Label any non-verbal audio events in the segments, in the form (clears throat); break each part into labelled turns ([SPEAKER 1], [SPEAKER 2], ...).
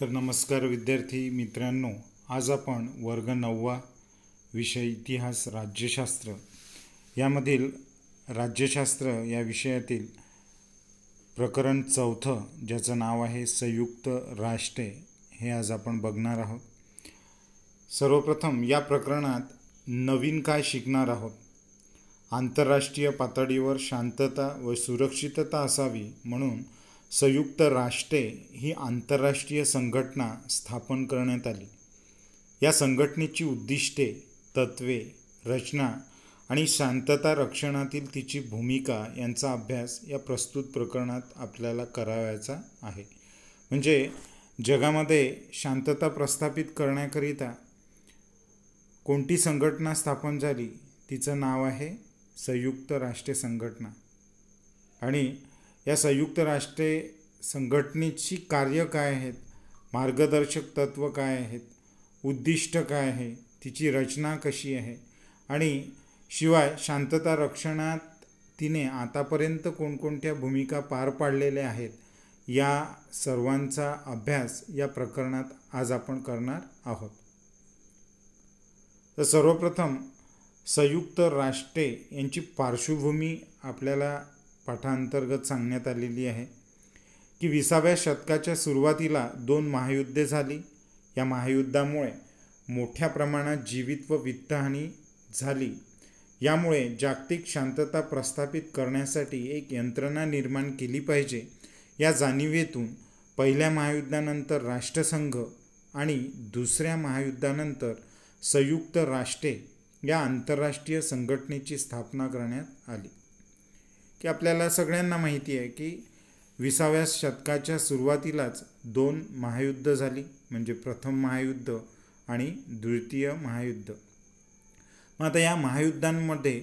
[SPEAKER 1] तर नमस्कार विद्यार्थी मित्रांनो आज आपण वर्ग नववा विषय इतिहास राज्यशास्त्र यामधील राज्यशास्त्र या विषयातील प्रकरण चौथं ज्याचं नाव आहे संयुक्त राष्ट्रे हे आज आपण बघणार आहोत सर्वप्रथम या प्रकरणात नवीन काय शिकणार आहोत आंतरराष्ट्रीय पातळीवर शांतता व सुरक्षितता असावी म्हणून संयुक्त राष्ट्रे ही आंतरराष्ट्रीय संघटना स्थापन करण्यात आली या संघटनेची उद्दिष्टे तत्त्वे रचना आणि शांतता रक्षणातील तिची भूमिका यांचा अभ्यास या प्रस्तुत प्रकरणात आपल्याला करावयाचा आहे म्हणजे जगामध्ये शांतता प्रस्थापित करण्याकरिता कोणती संघटना स्थापन झाली तिचं नाव आहे संयुक्त राष्ट्र संघटना आणि या संयुक्त राष्ट्रे संघटनेची कार्य काय आहेत मार्गदर्शक तत्त्व काय आहेत उद्दिष्ट काय आहे तिची रचना कशी आहे आणि शिवाय शांतता रक्षणात तिने आतापर्यंत कोणकोणत्या भूमिका पार पाडलेल्या आहेत या सर्वांचा अभ्यास या प्रकरणात आज आपण करणार आहोत तर सर्वप्रथम संयुक्त राष्ट्रे यांची पार्श्वभूमी आपल्याला पाठांतर्गत सांगण्यात आलेली आहे की विसाव्या शतकाच्या सुरुवातीला दोन महायुद्धे झाली या महायुद्धामुळे मोठ्या प्रमाणात जीवित व वित्तहानी झाली यामुळे जागतिक शांतता प्रस्थापित करण्यासाठी एक यंत्रणा निर्माण केली पाहिजे या जाणिवेतून पहिल्या महायुद्धानंतर राष्ट्रसंघ आणि दुसऱ्या महायुद्धानंतर संयुक्त राष्ट्रे या आंतरराष्ट्रीय संघटनेची स्थापना करण्यात आली की आपल्याला सगळ्यांना माहिती आहे की विसाव्या शतकाच्या सुरुवातीलाच दोन महायुद्ध झाली म्हणजे प्रथम महायुद्ध आणि द्वितीय महायुद्ध मग आता या महायुद्धांमध्ये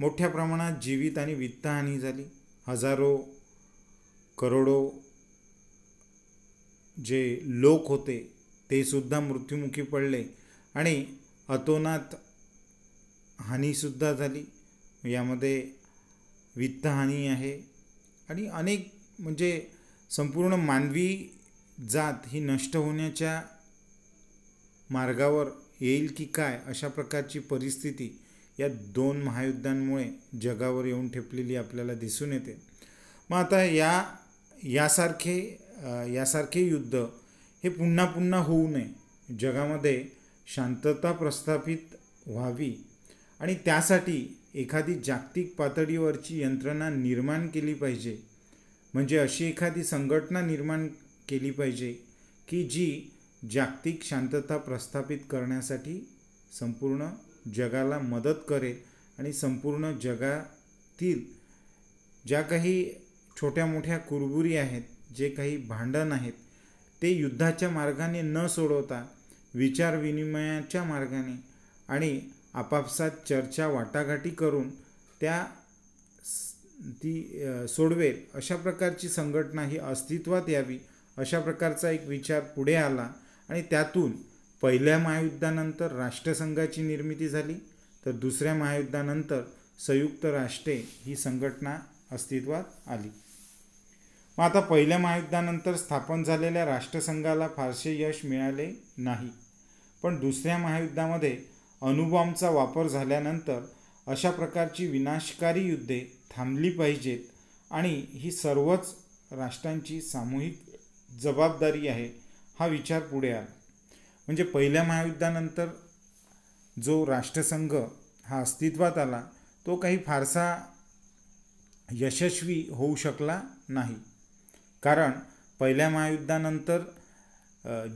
[SPEAKER 1] मोठ्या प्रमाणात जीवित आणि वित्तहानी झाली हजारो करोडो जे लोक होते ते सुद्धा मृत्युमुखी पडले आणि अतोनात हानीसुद्धा झाली यामध्ये वित्तहानी आहे आणि अनेक म्हणजे संपूर्ण मानवी जात ही नष्ट होण्याच्या मार्गावर येईल की काय अशा प्रकारची परिस्थिती या दोन महायुद्धांमुळे जगावर येऊन ठेपलेली आपल्याला दिसून येते मग आता या यासारखे यासारखे युद्ध हे पुन्हा पुन्हा होऊ नये जगामध्ये शांतता प्रस्थापित व्हावी आणि त्यासाठी एखादी जागतिक पातळीवरची यंत्रणा निर्माण केली पाहिजे म्हणजे अशी एखादी संघटना निर्माण केली पाहिजे की जी जागतिक शांतता प्रस्थापित करण्यासाठी संपूर्ण जगाला मदत करेल आणि संपूर्ण जगातील ज्या काही छोट्या मोठ्या कुरबुरी आहेत जे काही भांडण आहेत ते युद्धाच्या मार्गाने न सोडवता विचारविनिमयाच्या मार्गाने आणि आपापसात चर्चा वाटाघाटी करून त्या ती सोडवेल अशा प्रकारची संघटना ही अस्तित्वात यावी अशा प्रकारचा एक विचार पुढे आला आणि त्यातून पहिल्या महायुद्धानंतर राष्ट्रसंघाची निर्मिती झाली तर दुसऱ्या महायुद्धानंतर संयुक्त राष्ट्रे ही संघटना अस्तित्वात आली मग आता पहिल्या महायुद्धानंतर स्थापन झालेल्या राष्ट्रसंघाला फारसे यश मिळाले नाही पण दुसऱ्या महायुद्धामध्ये अणुबॉम्बचा वापर झाल्यानंतर अशा प्रकारची विनाशकारी युद्धे थांबली पाहिजेत आणि ही सर्वच राष्ट्रांची सामूहिक जबाबदारी आहे हा विचार पुढे आला म्हणजे पहिल्या महायुद्धानंतर जो राष्ट्रसंघ हा अस्तित्वात आला तो काही फारसा यशस्वी होऊ शकला नाही कारण पहिल्या महायुद्धानंतर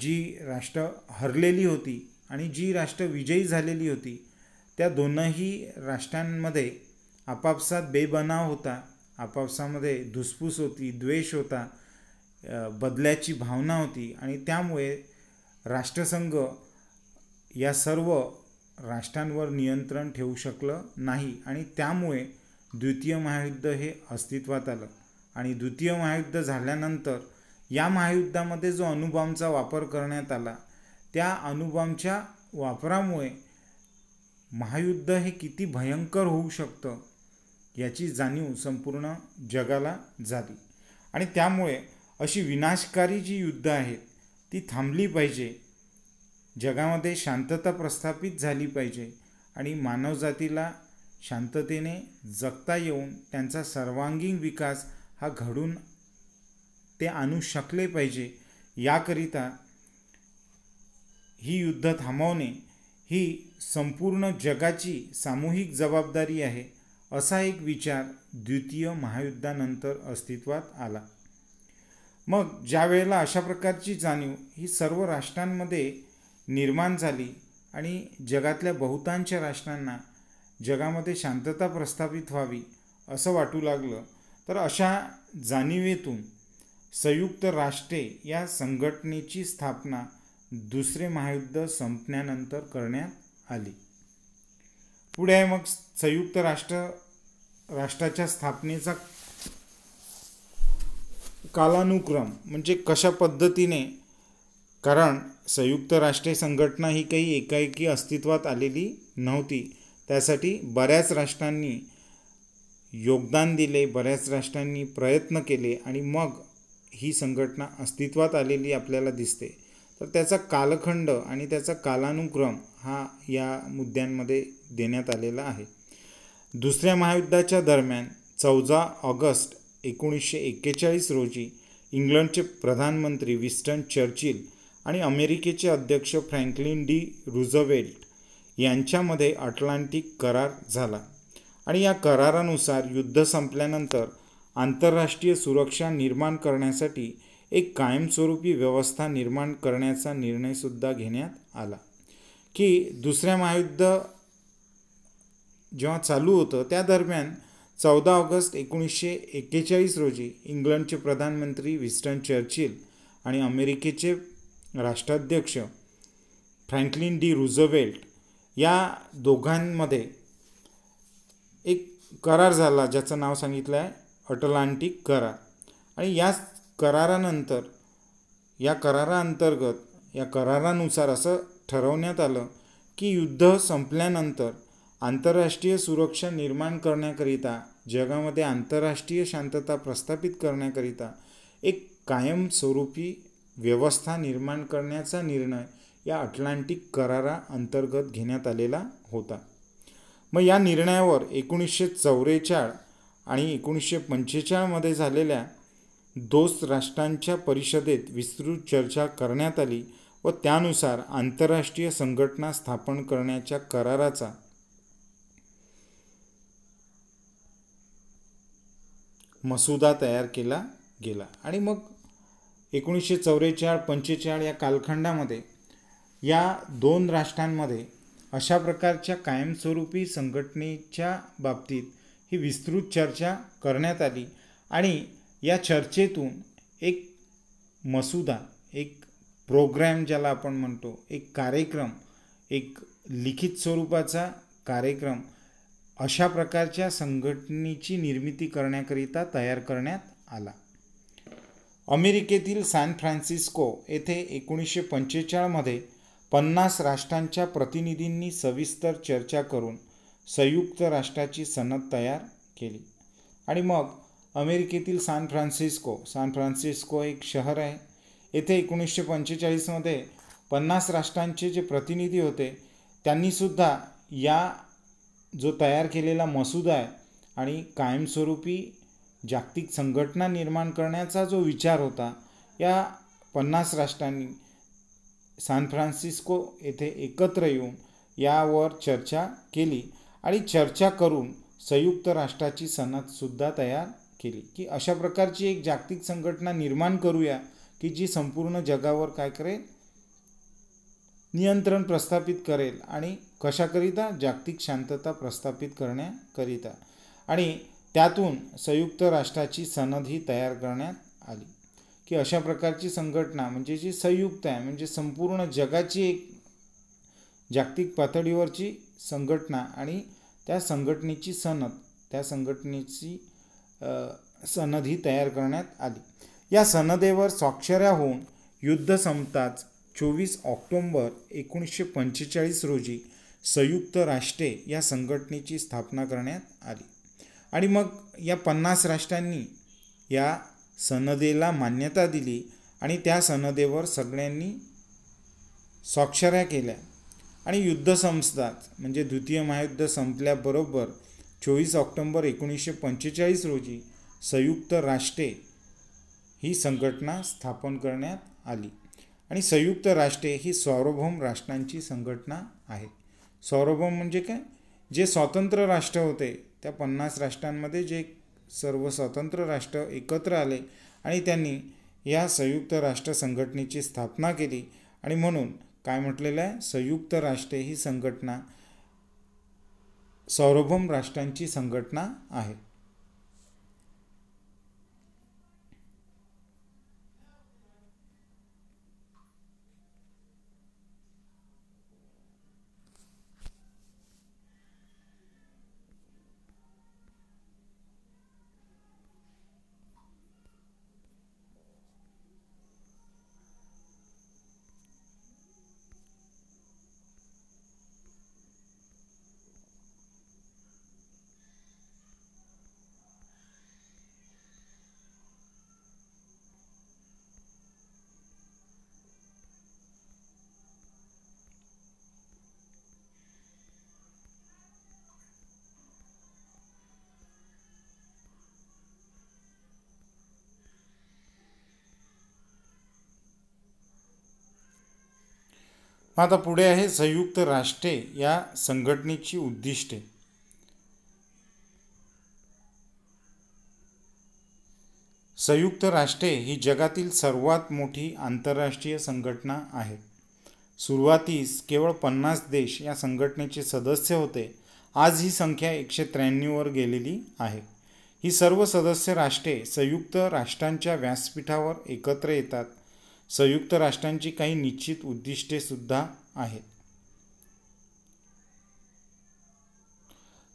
[SPEAKER 1] जी राष्ट्र हरलेली होती आणि जी राष्ट्र विजयी झालेली होती त्या दोनही राष्ट्रांमध्ये आपापसात बेबनाव होता आपापसामध्ये धुसफूस होती द्वेष होता बदल्याची भावना होती आणि त्यामुळे राष्ट्रसंघ या सर्व राष्ट्रांवर नियंत्रण ठेवू शकलं नाही आणि त्यामुळे द्वितीय महायुद्ध हे अस्तित्वात आलं आणि द्वितीय महायुद्ध झाल्यानंतर या महायुद्धामध्ये जो अणुबॉम्बचा वापर करण्यात आला त्या अणुबॉम्बच्या वापरामुळे महायुद्ध हे किती भयंकर होऊ शकतं याची जाणीव संपूर्ण जगाला झाली आणि त्यामुळे अशी विनाशकारी जी युद्ध आहेत ती थांबली पाहिजे जगामध्ये शांतता प्रस्थापित झाली पाहिजे आणि मानवजातीला शांततेने जगता येऊन त्यांचा सर्वांगीण विकास हा घडून ते आणू शकले पाहिजे याकरिता ही युद्ध थांबवणे ही संपूर्ण जगाची सामूहिक जबाबदारी आहे असा एक विचार द्वितीय महायुद्धानंतर अस्तित्वात आला मग ज्या वेळेला अशा प्रकारची जाणीव ही सर्व राष्ट्रांमध्ये निर्माण झाली आणि जगातल्या बहुतांश राष्ट्रांना जगामध्ये शांतता प्रस्थापित व्हावी असं वाटू लागलं तर अशा जाणीवेतून संयुक्त राष्ट्रे या संघटनेची स्थापना दुसरे महायुद्ध संपण्यानंतर करण्यात आली पुढे आहे मग संयुक्त राष्ट्र राष्ट्राच्या स्थापनेचा कालानुक्रम म्हणजे कशा पद्धतीने कारण संयुक्त राष्ट्रे संघटना ही काही एकाएकी अस्तित्वात आलेली नव्हती त्यासाठी बऱ्याच राष्ट्रांनी योगदान दिले बऱ्याच राष्ट्रांनी प्रयत्न केले आणि मग ही संघटना अस्तित्वात आलेली आपल्याला दिसते तर त्याचा कालखंड आणि त्याचा कालानुक्रम हा या मुद्द्यांमध्ये देण्यात आलेला आहे दुसऱ्या महायुद्धाच्या दरम्यान चौदा ऑगस्ट एकोणीसशे एक्केचाळीस रोजी इंग्लंडचे प्रधानमंत्री विस्टन चर्चिल आणि अमेरिकेचे अध्यक्ष फ्रँकलिन डी रुझवेल्ट यांच्यामध्ये अटलांटिक करार झाला आणि या करारानुसार युद्ध संपल्यानंतर आंतरराष्ट्रीय सुरक्षा निर्माण करण्यासाठी एक कायमस्वरूपी व्यवस्था निर्माण करण्याचा निर्णयसुद्धा घेण्यात आला की दुसऱ्या महायुद्ध जेव्हा चालू होतं त्या दरम्यान चौदा ऑगस्ट एकोणीसशे एक्केचाळीस रोजी इंग्लंडचे प्रधानमंत्री विस्टन चर्चिल आणि अमेरिकेचे राष्ट्राध्यक्ष फ्रँकलिन डी रुझवेल्ट या दोघांमध्ये एक करार झाला ज्याचं नाव सांगितलं आहे अटलांटिक करार आणि याच करारानंतर या कराराअंतर्गत या करारानुसार असं ठरवण्यात आलं की युद्ध संपल्यानंतर आंतरराष्ट्रीय सुरक्षा निर्माण करण्याकरिता जगामध्ये आंतरराष्ट्रीय शांतता प्रस्थापित करण्याकरिता एक कायमस्वरूपी व्यवस्था निर्माण करण्याचा निर्णय या अटलांटिक करारा अंतर्गत घेण्यात आलेला होता मग या निर्णयावर एकोणीसशे चौवेचाळ आणि एकोणीसशे पंचेचाळमध्ये झालेल्या दोस्त राष्ट्रांच्या परिषदेत विस्तृत चर्चा करण्यात आली व त्यानुसार आंतरराष्ट्रीय संघटना स्थापन करण्याच्या कराराचा मसुदा तयार केला गेला आणि मग एकोणीसशे चौवेचाळ पंचेचाळ या कालखंडामध्ये या दोन राष्ट्रांमध्ये अशा प्रकारच्या कायमस्वरूपी संघटनेच्या बाबतीत ही विस्तृत चर्चा करण्यात आली आणि या चर्चेतून एक मसुदा एक प्रोग्रॅम ज्याला आपण म्हणतो एक कार्यक्रम एक लिखित स्वरूपाचा कार्यक्रम अशा प्रकारच्या संघटनेची निर्मिती करण्याकरिता तयार करण्यात आला अमेरिकेतील सॅन फ्रान्सिस्को येथे एकोणीसशे पंचेचाळमध्ये पन्नास राष्ट्रांच्या प्रतिनिधींनी सविस्तर चर्चा करून संयुक्त राष्ट्राची सनद तयार केली आणि मग अमेरिकेतील सान फ्रान्सिस्को सान फ्रान्सिस्को एक शहर आहे येथे एकोणीसशे पंचेचाळीसमध्ये पन्नास राष्ट्रांचे जे प्रतिनिधी होते त्यांनीसुद्धा या जो तयार केलेला मसुदा आहे आणि कायमस्वरूपी जागतिक संघटना निर्माण करण्याचा जो विचार होता या पन्नास राष्ट्रांनी सान फ्रान्सिस्को येथे एकत्र येऊन यावर चर्चा केली आणि चर्चा करून संयुक्त राष्ट्राची सनदसुद्धा तयार केली की अशा प्रकारची एक जागतिक संघटना निर्माण करूया की जी संपूर्ण जगावर काय करेल नियंत्रण प्रस्थापित करेल आणि कशाकरिता जागतिक शांतता प्रस्थापित करण्याकरिता आणि त्यातून संयुक्त राष्ट्राची सनद ही तयार करण्यात आली की अशा प्रकारची संघटना म्हणजे जी संयुक्त आहे म्हणजे संपूर्ण जगाची एक जागतिक पातळीवरची संघटना आणि त्या संघटनेची सनद त्या संघटनेची सनदी तयार करण्यात आली या सनदेवर स्वाक्षऱ्या होऊन युद्ध संपताच चोवीस ऑक्टोंबर एकोणीसशे पंचेचाळीस रोजी संयुक्त राष्ट्रे या संघटनेची स्थापना करण्यात आली आणि मग या पन्नास राष्ट्रांनी या सनदेला मान्यता दिली आणि त्या सनदेवर सगळ्यांनी स्वाक्षऱ्या केल्या आणि युद्ध संपतात म्हणजे द्वितीय महायुद्ध संपल्याबरोबर चोवीस ऑक्टोंबर एकोणीसशे पंचेचाळीस रोजी संयुक्त राष्ट्रे ही संघटना स्थापन करण्यात आली आणि संयुक्त राष्ट्रे ही सार्वभौम राष्ट्रांची संघटना आहे सार्वभौम म्हणजे काय जे स्वतंत्र राष्ट्र होते त्या पन्नास राष्ट्रांमध्ये जे सर्व स्वतंत्र राष्ट्र एकत्र आले आणि त्यांनी या संयुक्त राष्ट्र संघटनेची स्थापना केली आणि म्हणून काय म्हटलेलं आहे संयुक्त राष्ट्रे ही संघटना सार्वभौम राष्ट्रांची संघटना आहे मग आता पुढे आहे संयुक्त राष्ट्रे या संघटनेची उद्दिष्टे संयुक्त राष्ट्रे ही जगातील सर्वात मोठी आंतरराष्ट्रीय संघटना आहे सुरुवातीस केवळ पन्नास देश या संघटनेचे सदस्य होते आज ही संख्या एकशे त्र्याण्णववर गेलेली आहे ही सर्व सदस्य राष्ट्रे संयुक्त राष्ट्रांच्या व्यासपीठावर एकत्र येतात संयुक्त राष्ट्रांची काही निश्चित उद्दिष्टेसुद्धा आहेत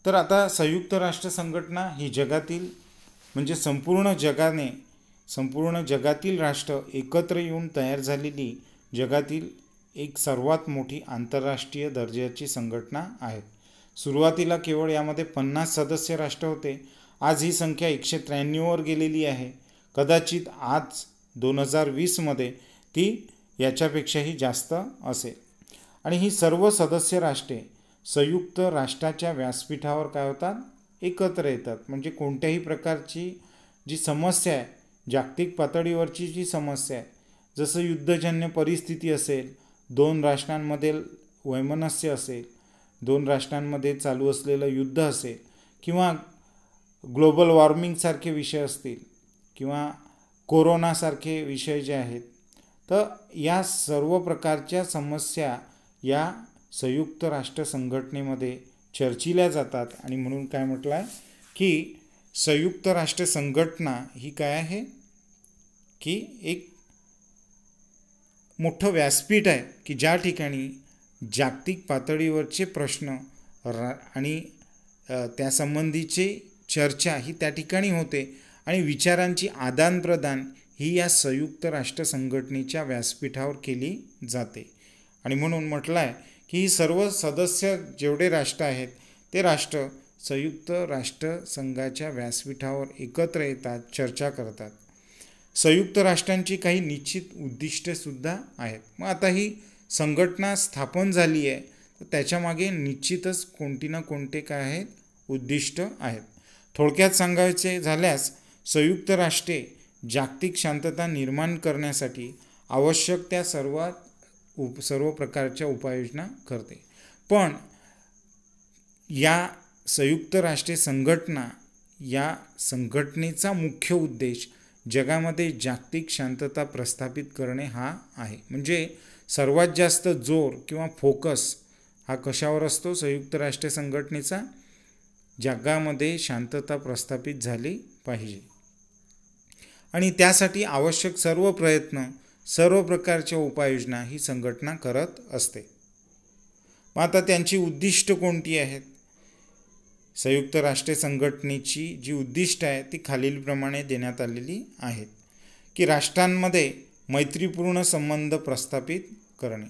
[SPEAKER 1] तर आता संयुक्त राष्ट्र संघटना ही जगातील म्हणजे संपूर्ण जगाने संपूर्ण जगातील राष्ट्र एकत्र येऊन तयार झालेली जगातील एक सर्वात मोठी आंतरराष्ट्रीय दर्जाची संघटना आहे सुरुवातीला केवळ यामध्ये पन्नास सदस्य राष्ट्र होते आज ही संख्या एकशे त्र्याण्णववर गेलेली आहे कदाचित आज दोन हजार वीसमध्ये ती याच्यापेक्षाही जास्त असेल आणि ही सर्व सदस्य राष्ट्रे संयुक्त राष्ट्राच्या व्यासपीठावर काय होतात एकत्र येतात म्हणजे कोणत्याही प्रकारची जी समस्या आहे जागतिक पातळीवरची जी समस्या आहे जसं युद्धजन्य परिस्थिती असेल दोन राष्ट्रांमधील वैमनस्य असेल दोन राष्ट्रांमध्ये चालू असलेलं युद्ध असेल किंवा ग्लोबल वॉर्मिंगसारखे विषय असतील किंवा कोरोनासारखे विषय जे आहेत तर या सर्व प्रकारच्या समस्या या संयुक्त राष्ट्र संघटनेमध्ये चर्चिल्या जातात आणि म्हणून काय म्हटलं आहे की संयुक्त राष्ट्र संघटना ही काय आहे की एक मोठं व्यासपीठ आहे की ज्या ठिकाणी जागतिक पातळीवरचे प्रश्न रा आणि त्यासंबंधीची चर्चा ही त्या ठिकाणी होते आणि विचारांची आदानप्रदान ही या संयुक्त राष्ट्र संघटनेच्या व्यासपीठावर केली जाते आणि म्हणून म्हटलं आहे की ही सर्व सदस्य जेवढे राष्ट्र आहेत ते राष्ट्र संयुक्त राष्ट्र संघाच्या व्यासपीठावर एकत्र येतात चर्चा करतात संयुक्त राष्ट्रांची काही निश्चित सुद्धा आहेत मग आता ही संघटना स्थापन झाली आहे तर त्याच्यामागे निश्चितच कोणती ना कोणते काय आहेत उद्दिष्ट आहेत थोडक्यात सांगायचे झाल्यास संयुक्त राष्ट्रे जागतिक शांतता निर्माण करण्यासाठी आवश्यक त्या सर्वात उप सर्व प्रकारच्या उपाययोजना करते पण या संयुक्त राष्ट्रे संघटना या संघटनेचा मुख्य उद्देश जगामध्ये जागतिक शांतता प्रस्थापित करणे हा आहे म्हणजे सर्वात जास्त जोर किंवा फोकस हा कशावर असतो संयुक्त राष्ट्र संघटनेचा जगामध्ये शांतता प्रस्थापित झाली पाहिजे आणि त्यासाठी आवश्यक सर्व प्रयत्न सर्व प्रकारच्या उपाययोजना ही संघटना करत असते मग आता त्यांची उद्दिष्ट कोणती आहेत संयुक्त राष्ट्र संघटनेची जी उद्दिष्ट आहे ती खालीलप्रमाणे देण्यात आलेली आहेत की राष्ट्रांमध्ये मैत्रीपूर्ण संबंध प्रस्थापित करणे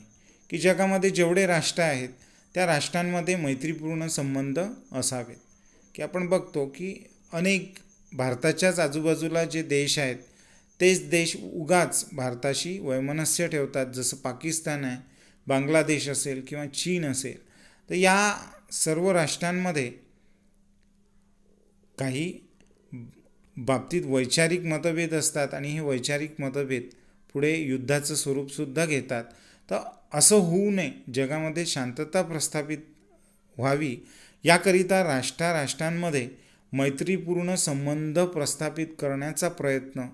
[SPEAKER 1] की जगामध्ये जेवढे राष्ट्र आहेत त्या राष्ट्रांमध्ये मैत्रीपूर्ण संबंध असावेत की आपण बघतो की अनेक भारताच्याच आजूबाजूला जे देश आहेत तेच देश उगाच भारताशी वैमनस्य ठेवतात जसं पाकिस्तान आहे बांगलादेश असेल किंवा चीन असेल तर या सर्व राष्ट्रांमध्ये काही बाबतीत वैचारिक मतभेद असतात आणि हे वैचारिक मतभेद पुढे युद्धाचं स्वरूपसुद्धा घेतात तर असं होऊ नये जगामध्ये शांतता प्रस्थापित व्हावी याकरिता राष्ट्राराष्ट्रांमध्ये राष्ट्रांमध्ये मैत्रीपूर्ण संबंध प्रस्थापित करण्याचा प्रयत्न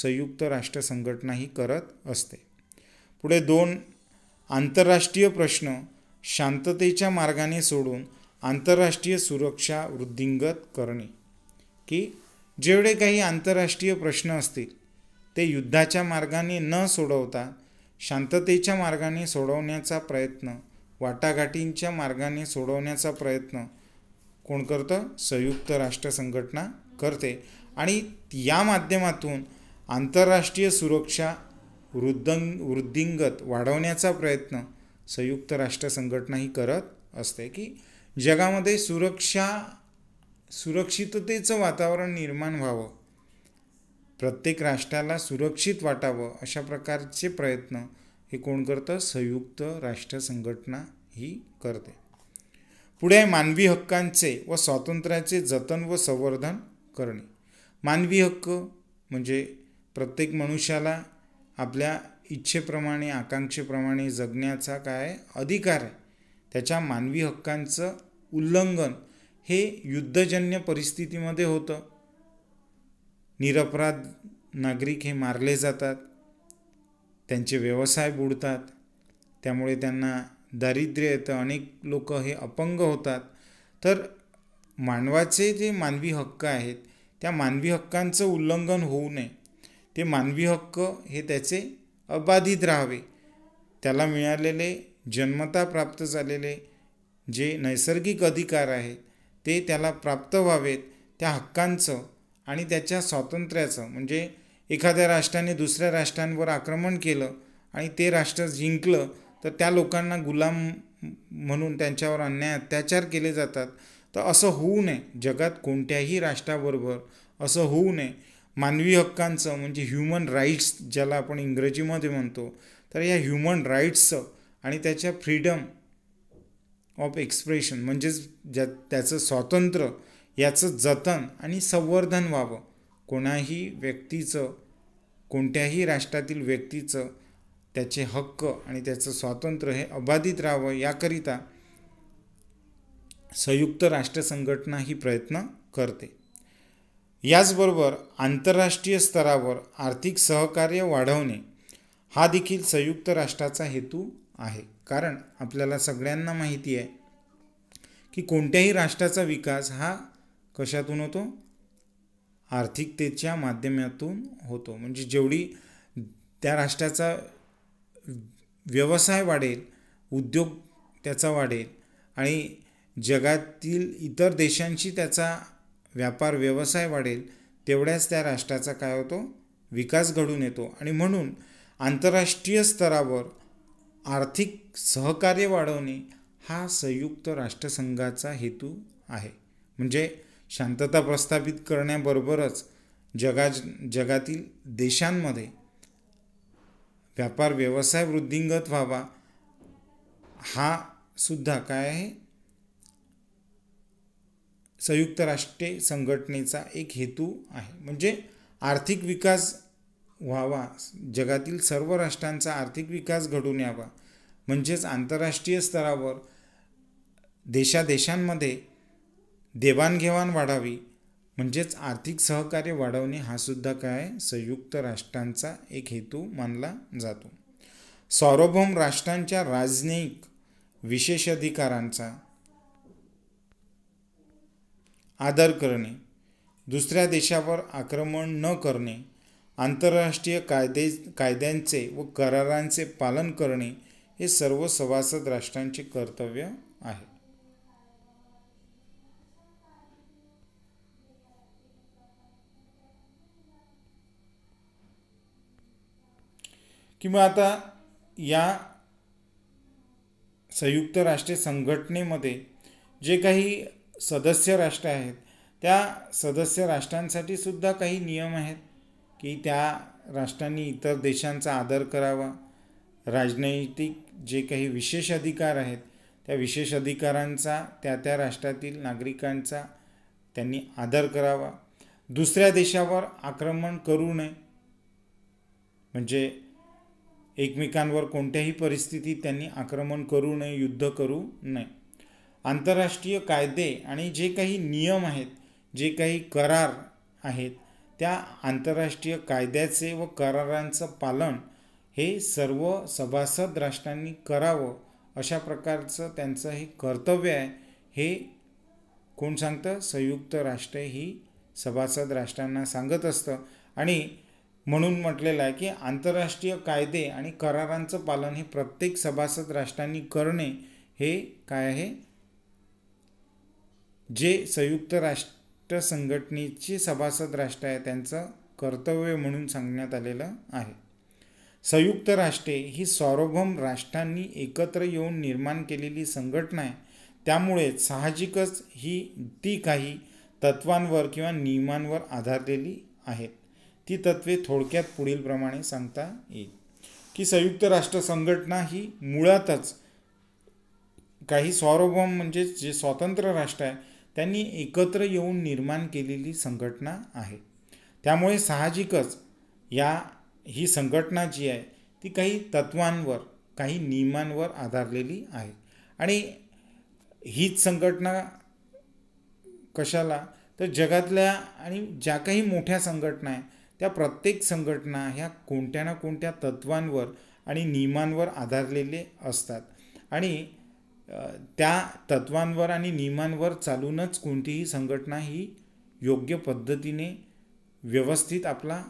[SPEAKER 1] संयुक्त राष्ट्र संघटना ही करत असते पुढे दोन आंतरराष्ट्रीय प्रश्न शांततेच्या मार्गाने सोडून आंतरराष्ट्रीय सुरक्षा वृद्धिंगत करणे की जेवढे काही आंतरराष्ट्रीय प्रश्न असतील ते युद्धाच्या मार्गाने न सोडवता शांततेच्या मार्गाने सोडवण्याचा प्रयत्न वाटाघाटींच्या मार्गाने सोडवण्याचा प्रयत्न कोण करतं संयुक्त राष्ट्र संघटना करते आणि या माध्यमातून आंतरराष्ट्रीय सुरक्षा वृद्धंग वृद्धिंगत वाढवण्याचा प्रयत्न संयुक्त राष्ट्र संघटना ही करत असते की जगामध्ये सुरक्षा सुरक्षिततेचं वातावरण निर्माण व्हावं प्रत्येक राष्ट्राला सुरक्षित वाटावं अशा प्रकारचे प्रयत्न हे कोण करतं संयुक्त राष्ट्र संघटना ही करते पुढे मानवी हक्कांचे व स्वातंत्र्याचे जतन व संवर्धन करणे मानवी हक्क म्हणजे प्रत्येक मनुष्याला आपल्या इच्छेप्रमाणे आकांक्षेप्रमाणे जगण्याचा काय अधिकार आहे त्याच्या मानवी हक्कांचं उल्लंघन हे युद्धजन्य परिस्थितीमध्ये होतं निरपराध नागरिक हे मारले जातात त्यांचे व्यवसाय बुडतात त्यामुळे त्यांना दारिद्र्य येतं अनेक लोक हे अपंग होतात तर मानवाचे जे मानवी हक्क आहेत त्या मानवी हक्कांचं उल्लंघन होऊ नये ते मानवी हक्क हे त्याचे अबाधित राहावे त्याला मिळालेले जन्मता प्राप्त झालेले जे नैसर्गिक अधिकार आहेत ते त्याला प्राप्त व्हावेत त्या हक्कांचं आणि त्याच्या स्वातंत्र्याचं म्हणजे एखाद्या राष्ट्राने दुसऱ्या राष्ट्रांवर आक्रमण केलं आणि ते राष्ट्र जिंकलं तर त्या लोकांना गुलाम म्हणून त्यांच्यावर अन्याय अत्याचार केले जातात तर असं होऊ नये जगात कोणत्याही राष्ट्राबरोबर असं होऊ नये मानवी हक्कांचं म्हणजे ह्युमन राईट्स ज्याला आपण इंग्रजीमध्ये म्हणतो तर या ह्युमन राईट्सचं आणि त्याच्या फ्रीडम ऑफ एक्सप्रेशन म्हणजेच ज्या त्याचं स्वातंत्र्य याचं जतन आणि संवर्धन व्हावं कोणाही व्यक्तीचं कोणत्याही राष्ट्रातील व्यक्तीचं त्याचे हक्क आणि त्याचं स्वातंत्र्य हे अबाधित राहावं याकरिता संयुक्त राष्ट्रसंघटना ही प्रयत्न करते याचबरोबर आंतरराष्ट्रीय स्तरावर आर्थिक सहकार्य वाढवणे हा देखील संयुक्त राष्ट्राचा हेतू आहे कारण आपल्याला सगळ्यांना माहिती आहे की कोणत्याही राष्ट्राचा विकास हा कशातून होतो आर्थिकतेच्या माध्यमातून होतो म्हणजे जेवढी त्या राष्ट्राचा व्यवसाय वाढेल उद्योग त्याचा वाढेल आणि जगातील इतर देशांशी त्याचा व्यापार व्यवसाय वाढेल तेवढ्याच त्या राष्ट्राचा काय होतो विकास घडून येतो आणि म्हणून आंतरराष्ट्रीय स्तरावर आर्थिक सहकार्य वाढवणे हा संयुक्त राष्ट्रसंघाचा हेतू आहे म्हणजे शांतता प्रस्थापित करण्याबरोबरच जगा जगातील देशांमध्ये व्यापार व्यवसाय वृद्धिंगत व्हावा हा सुद्धा काय आहे संयुक्त राष्ट्रे संघटनेचा एक हेतू आहे म्हणजे आर्थिक विकास व्हावा जगातील सर्व राष्ट्रांचा आर्थिक विकास घडून यावा म्हणजेच आंतरराष्ट्रीय स्तरावर देशादेशांमध्ये देवाणघेवाण वाढावी म्हणजेच आर्थिक सहकार्य वाढवणे हा सुद्धा काय संयुक्त राष्ट्रांचा एक हेतू मानला जातो सार्वभौम राष्ट्रांच्या राजनयिक विशेषाधिकारांचा आदर करणे दुसऱ्या देशावर आक्रमण न करणे आंतरराष्ट्रीय कायदे कायद्यांचे व करारांचे पालन करणे हे सर्व सभासद राष्ट्रांचे कर्तव्य आहे किंवा आता या संयुक्त राष्ट्र संघटनेमध्ये जे काही सदस्य राष्ट्र आहेत त्या सदस्य राष्ट्रांसाठी सुद्धा काही नियम आहेत की त्या राष्ट्रांनी इतर देशांचा आदर करावा राजनैतिक जे काही विशेष अधिकार आहेत त्या विशेष अधिकारांचा त्या त्या राष्ट्रातील नागरिकांचा त्यांनी आदर करावा दुसऱ्या देशावर आक्रमण करू नये म्हणजे एकमेकांवर कोणत्याही परिस्थितीत त्यांनी आक्रमण करू नये युद्ध करू नये आंतरराष्ट्रीय कायदे आणि जे काही नियम आहेत जे काही करार आहेत त्या आंतरराष्ट्रीय कायद्याचे व करारांचं पालन हे सर्व सभासद राष्ट्रांनी करावं अशा प्रकारचं त्यांचं हे कर्तव्य आहे हे कोण सांगतं संयुक्त राष्ट्र ही सभासद राष्ट्रांना सांगत असतं आणि म्हणून म्हटलेलं आहे की आंतरराष्ट्रीय कायदे आणि करारांचं पालन हे प्रत्येक सभासद राष्ट्रांनी करणे हे काय आहे जे संयुक्त राष्ट्र संघटनेचे सभासद राष्ट्र आहे त्यांचं कर्तव्य म्हणून सांगण्यात आलेलं आहे संयुक्त राष्ट्रे ही सार्वभौम राष्ट्रांनी एकत्र येऊन निर्माण केलेली संघटना आहे त्यामुळे साहजिकच ही ती काही तत्वांवर किंवा नियमांवर आधारलेली आहेत ती तत्वे थोडक्यात पुढीलप्रमाणे सांगता येईल की संयुक्त राष्ट्र संघटना ही मुळातच काही सार्वभौम म्हणजे जे स्वतंत्र राष्ट्र आहे त्यांनी एकत्र येऊन निर्माण केलेली संघटना आहे त्यामुळे साहजिकच या ही संघटना जी आहे ती काही तत्वांवर काही नियमांवर आधारलेली आहे आणि हीच संघटना कशाला तर जगातल्या आणि ज्या काही मोठ्या संघटना आहे त्या प्रत्येक संघटना ह्या कोणत्या ना कोणत्या तत्वांवर आणि नियमांवर आधारलेले असतात आणि त्या तत्वांवर आणि नियमांवर चालूनच कोणतीही संघटना ही योग्य पद्धतीने व्यवस्थित आपला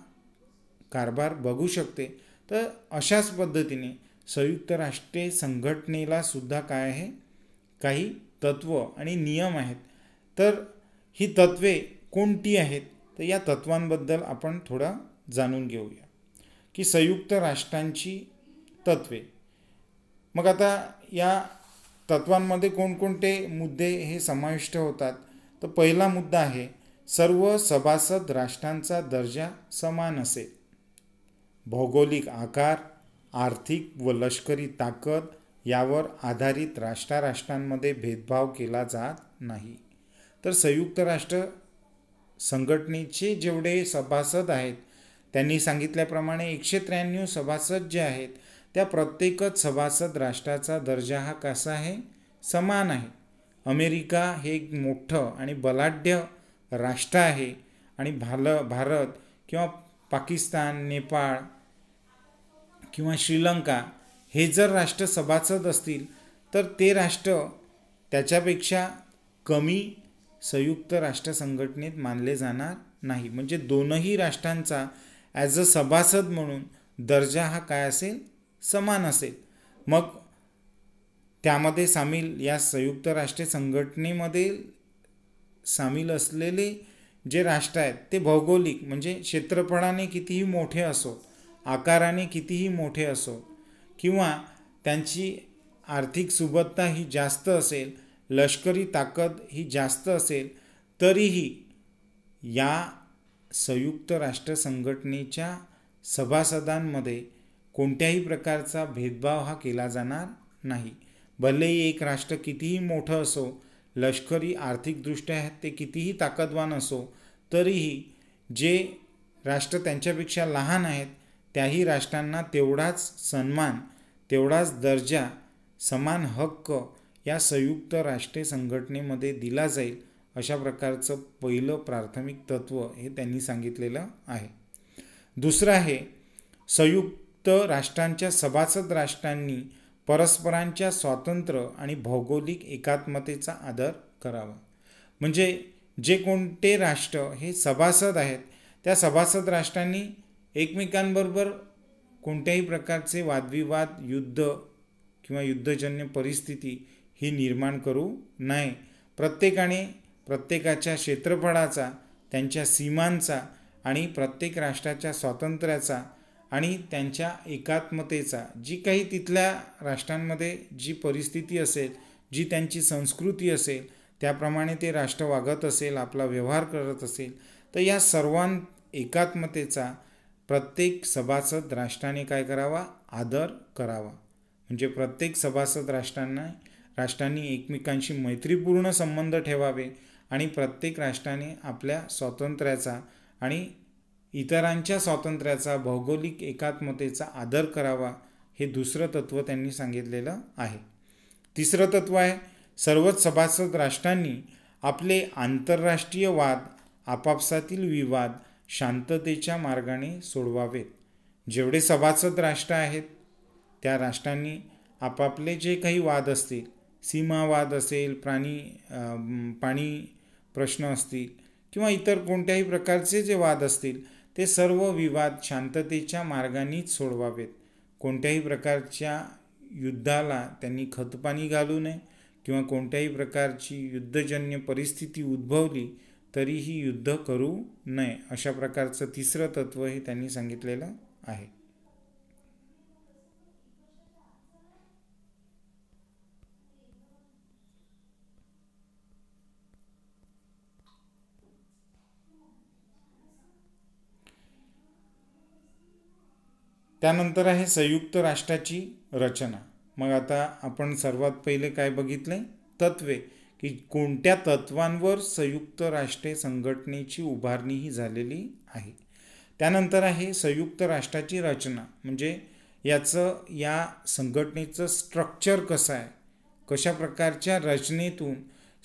[SPEAKER 1] कारभार बघू शकते तर अशाच पद्धतीने संयुक्त राष्ट्रे संघटनेला सुद्धा काय आहे काही तत्व आणि नियम आहेत तर ही तत्त्वे कोणती आहेत तर या तत्वांबद्दल आपण थोडं जाणून घेऊया की संयुक्त राष्ट्रांची तत्वे मग आता या तत्वांमध्ये कोणकोणते मुद्दे हे समाविष्ट होतात तर पहिला मुद्दा आहे सर्व सभासद राष्ट्रांचा दर्जा समान असेल भौगोलिक आकार आर्थिक व लष्करी ताकद यावर आधारित राष्ट्राराष्ट्रांमध्ये भेदभाव केला जात नाही तर संयुक्त राष्ट्र संघटनेचे जेवढे सभासद आहेत त्यांनी सांगितल्याप्रमाणे एकशे त्र्याण्णव सभासद जे आहेत त्या प्रत्येकच सभासद राष्ट्राचा दर्जा हा कसा आहे समान आहे अमेरिका हे एक मोठं आणि बलाढ्य राष्ट्र आहे आणि भाल भारत किंवा पाकिस्तान नेपाळ किंवा श्रीलंका हे जर राष्ट्र सभासद असतील तर ते राष्ट्र त्याच्यापेक्षा कमी संयुक्त राष्ट्र संघटनेत मानले जाणार नाही म्हणजे दोनही राष्ट्रांचा ॲज अ सभासद म्हणून दर्जा हा काय असेल समान असेल मग त्यामध्ये सामील या संयुक्त राष्ट्र संघटनेमध्ये सामील असलेले जे राष्ट्र आहेत ते भौगोलिक म्हणजे क्षेत्रफळाने कितीही मोठे असो आकाराने कितीही मोठे असो किंवा त्यांची आर्थिक सुबत्ता ही जास्त असेल लष्करी ताकद ही जास्त असेल तरीही या संयुक्त राष्ट्र संघटनेच्या सभासदांमध्ये कोणत्याही प्रकारचा भेदभाव हा केला जाणार नाही भलेही एक राष्ट्र कितीही मोठं असो लष्करी आर्थिकदृष्ट्या ते कितीही ताकदवान असो तरीही जे राष्ट्र त्यांच्यापेक्षा लहान आहेत त्याही राष्ट्रांना तेवढाच सन्मान तेवढाच दर्जा समान हक्क या संयुक्त राष्ट्रे संघटनेमध्ये दिला जाईल अशा प्रकारचं पहिलं प्राथमिक तत्त्व हे त्यांनी सांगितलेलं आहे दुसरं आहे संयुक्त राष्ट्रांच्या सभासद राष्ट्रांनी परस्परांच्या स्वातंत्र्य आणि भौगोलिक एकात्मतेचा आदर करावा म्हणजे जे कोणते राष्ट्र हे सभासद आहेत त्या सभासद राष्ट्रांनी एकमेकांबरोबर कोणत्याही प्रकारचे वादविवाद युद्ध किंवा युद्धजन्य परिस्थिती ही निर्माण करू नये प्रत्येकाने प्रत्येकाच्या क्षेत्रफळाचा त्यांच्या सीमांचा आणि प्रत्येक राष्ट्राच्या स्वातंत्र्याचा आणि त्यांच्या एकात्मतेचा जी काही तिथल्या राष्ट्रांमध्ये जी परिस्थिती असेल जी त्यांची संस्कृती असेल त्याप्रमाणे ते राष्ट्र वागत असेल आपला व्यवहार करत असेल तर या सर्वां एकात्मतेचा प्रत्येक सभासद राष्ट्राने काय करावा आदर करावा म्हणजे प्रत्येक सभासद राष्ट्रांना राष्ट्रांनी एकमेकांशी मैत्रीपूर्ण संबंध ठेवावे आणि प्रत्येक राष्ट्राने आपल्या स्वातंत्र्याचा आणि इतरांच्या स्वातंत्र्याचा भौगोलिक एकात्मतेचा आदर करावा हे दुसरं तत्त्व त्यांनी सांगितलेलं आहे तिसरं तत्त्व आहे सर्वच सभासद राष्ट्रांनी आपले आंतरराष्ट्रीय वाद आपापसातील विवाद शांततेच्या मार्गाने सोडवावेत जेवढे सभासद राष्ट्र आहेत त्या राष्ट्रांनी आपापले जे काही वाद असतील सीमावाद असेल प्राणी पाणी प्रश्न असतील किंवा इतर कोणत्याही प्रकारचे जे वाद असतील ते सर्व विवाद शांततेच्या मार्गानेच सोडवावेत कोणत्याही प्रकारच्या युद्धाला त्यांनी खतपाणी घालू नये किंवा कोणत्याही प्रकारची युद्धजन्य परिस्थिती उद्भवली तरीही युद्ध करू नये अशा प्रकारचं तिसरं तत्त्व हे त्यांनी सांगितलेलं आहे त्यानंतर आहे संयुक्त राष्ट्राची रचना मग आता आपण सर्वात पहिले काय बघितले तत्वे की कोणत्या तत्वांवर संयुक्त राष्ट्रे संघटनेची उभारणी ही झालेली आहे त्यानंतर आहे संयुक्त राष्ट्राची रचना म्हणजे याचं या संघटनेचं स्ट्रक्चर कसं आहे कशा प्रकारच्या रचनेतून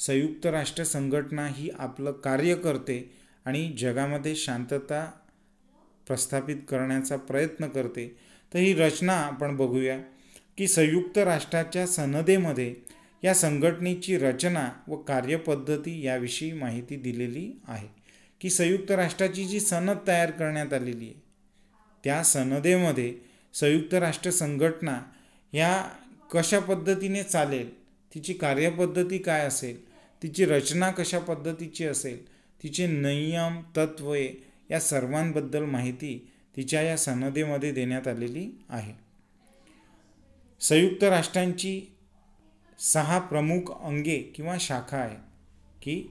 [SPEAKER 1] संयुक्त राष्ट्र संघटना ही आपलं कार्य करते आणि जगामध्ये शांतता प्रस्थापित करण्याचा प्रयत्न करते तर ही रचना आपण बघूया की संयुक्त राष्ट्राच्या सनदेमध्ये या संघटनेची रचना व कार्यपद्धती याविषयी माहिती दिलेली आहे की संयुक्त राष्ट्राची जी सनद तयार करण्यात आलेली आहे त्या सनदेमध्ये संयुक्त राष्ट्र संघटना ह्या कशा पद्धतीने चालेल तिची कार्यपद्धती काय असेल तिची रचना कशा पद्धतीची असेल तिचे नियम तत्त्वे या सर्वांबद्दल माहिती तिच्या या सनदेमध्ये देण्यात आलेली आहे संयुक्त राष्ट्रांची सहा प्रमुख अंगे किंवा शाखा आहे की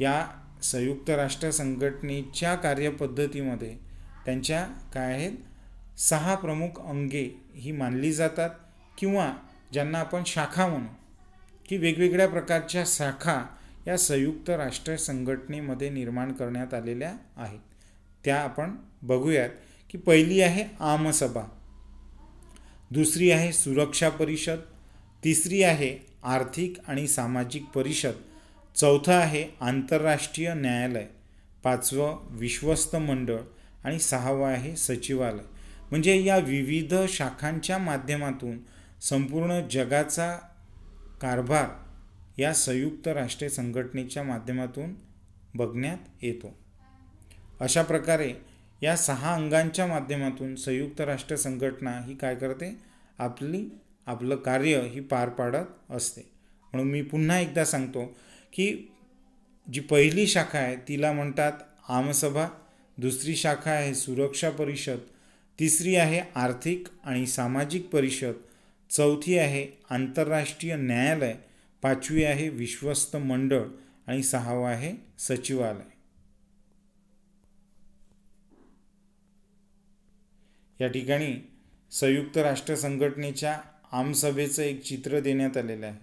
[SPEAKER 1] या संयुक्त राष्ट्र संघटनेच्या कार्यपद्धतीमध्ये त्यांच्या काय आहेत सहा प्रमुख अंगे ही मानली जातात किंवा ज्यांना आपण शाखा म्हणू की वेगवेगळ्या प्रकारच्या शाखा या संयुक्त राष्ट्र संघटनेमध्ये निर्माण करण्यात आलेल्या आहेत त्या आपण बघूयात की पहिली आहे आमसभा दुसरी आहे सुरक्षा परिषद तिसरी आहे आर्थिक आणि सामाजिक परिषद चौथं आहे आंतरराष्ट्रीय न्यायालय पाचवं विश्वस्त मंडळ आणि सहावं आहे सचिवालय म्हणजे या विविध शाखांच्या माध्यमातून संपूर्ण जगाचा कारभार या संयुक्त राष्ट्र संघटनेच्या माध्यमातून बघण्यात येतो अशा प्रकारे या सहा अंगांच्या माध्यमातून संयुक्त राष्ट्र संघटना ही काय करते आपली आपलं कार्य ही पार पाडत असते म्हणून मी पुन्हा एकदा सांगतो की जी पहिली शाखा आहे तिला म्हणतात आमसभा दुसरी शाखा आहे सुरक्षा परिषद तिसरी आहे आर्थिक आणि सामाजिक परिषद चौथी आहे आंतरराष्ट्रीय न्यायालय पाचवी आहे विश्वस्त मंडळ आणि सहावं आहे सचिवालय या ठिकाणी संयुक्त राष्ट्र संघटनेच्या आमसभेचं एक चित्र देण्यात आलेलं आहे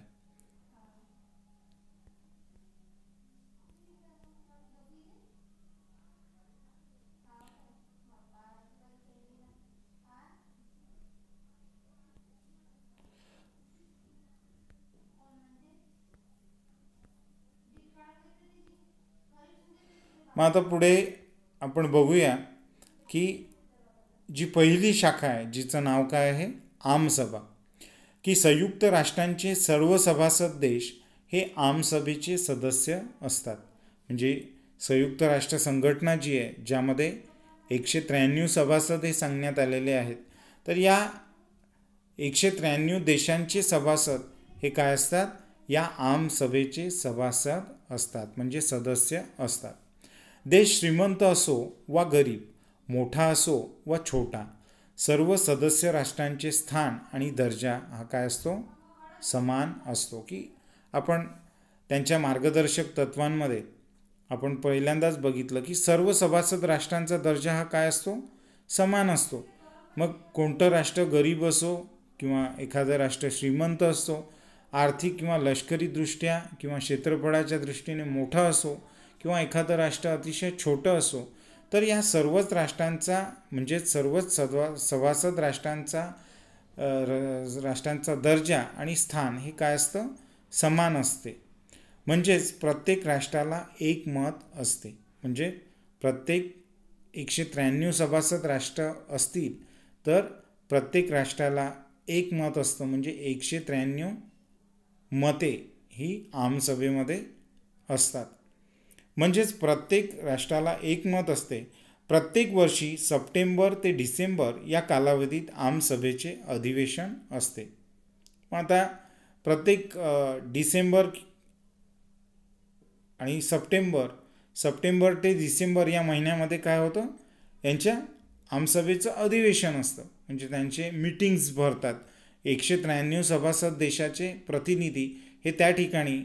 [SPEAKER 1] मग आता पुढे आपण बघूया की जी पहिली शाखा आहे जिचं नाव काय आहे आमसभा की संयुक्त राष्ट्रांचे सर्व सभासद देश हे आमसभेचे सदस्य असतात म्हणजे संयुक्त राष्ट्र संघटना जी आहे ज्यामध्ये एकशे त्र्याण्णव सभासद हे सांगण्यात आलेले आहेत तर या एकशे त्र्याण्णव देशांचे सभासद हे काय असतात या आमसभेचे सभासद असतात म्हणजे सदस्य असतात देश श्रीमंत असो वा गरीब मोठा असो व छोटा सर्व सदस्य राष्ट्रांचे स्थान आणि दर्जा हा काय असतो समान असतो की आपण त्यांच्या मार्गदर्शक तत्वांमध्ये आपण पहिल्यांदाच बघितलं की सर्व सभासद राष्ट्रांचा दर्जा हा काय असतो समान असतो मग कोणतं राष्ट्र गरीब असो किंवा एखादं राष्ट्र श्रीमंत असो आर्थिक किंवा लष्करीदृष्ट्या किंवा क्षेत्रफळाच्या दृष्टीने मोठं असो किंवा एखादं राष्ट्र अतिशय छोटं असो तर या सर्वच राष्ट्रांचा म्हणजे सर्वच सदवा सभासद राष्ट्रांचा राष्ट्रांचा दर्जा आणि स्थान हे काय असतं समान असते म्हणजेच प्रत्येक राष्ट्राला एक मत असते म्हणजे प्रत्येक एकशे त्र्याण्णव सभासद राष्ट्र असतील तर प्रत्येक राष्ट्राला एक मत असतं म्हणजे एकशे त्र्याण्णव मते ही आमसभेमध्ये असतात म्हणजेच प्रत्येक राष्ट्राला एकमत असते प्रत्येक वर्षी सप्टेंबर ते डिसेंबर या कालावधीत आमसभेचे अधिवेशन असते मग आता प्रत्येक डिसेंबर आणि सप्टेंबर सप्टेंबर ते डिसेंबर या महिन्यामध्ये काय होतं यांच्या आमसभेचं अधिवेशन असतं म्हणजे त्यांचे मीटिंग्स भरतात एकशे त्र्याण्णव सभासद देशाचे प्रतिनिधी हे त्या ठिकाणी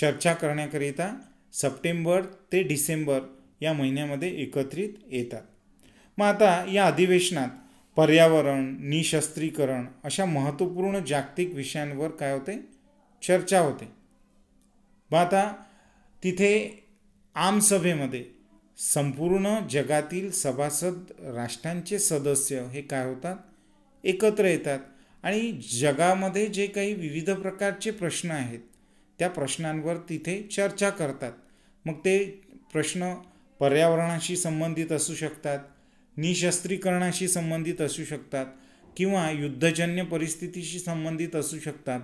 [SPEAKER 1] चर्चा करण्याकरिता सप्टेंबर ते डिसेंबर या महिन्यामध्ये एकत्रित येतात मग आता या अधिवेशनात पर्यावरण निशस्त्रीकरण अशा महत्त्वपूर्ण जागतिक विषयांवर काय होते चर्चा होते मग आता तिथे आमसभेमध्ये संपूर्ण जगातील सभासद राष्ट्रांचे सदस्य हे काय होतात एकत्र येतात आणि जगामध्ये जे काही विविध प्रकारचे प्रश्न आहेत त्या प्रश्नांवर तिथे चर्चा करतात मग ते प्रश्न पर्यावरणाशी संबंधित असू शकतात निशस्त्रीकरणाशी संबंधित असू शकतात किंवा युद्धजन्य परिस्थितीशी संबंधित असू शकतात